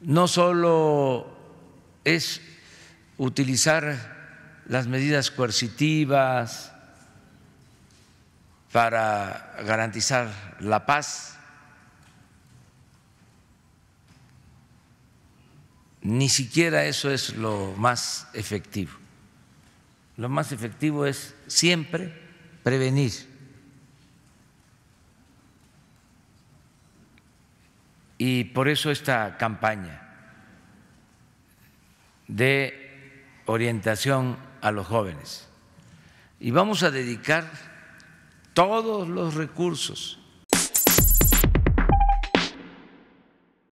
no solo es utilizar las medidas coercitivas para garantizar la paz, ni siquiera eso es lo más efectivo. Lo más efectivo es siempre prevenir. Y por eso esta campaña de orientación a los jóvenes. Y vamos a dedicar todos los recursos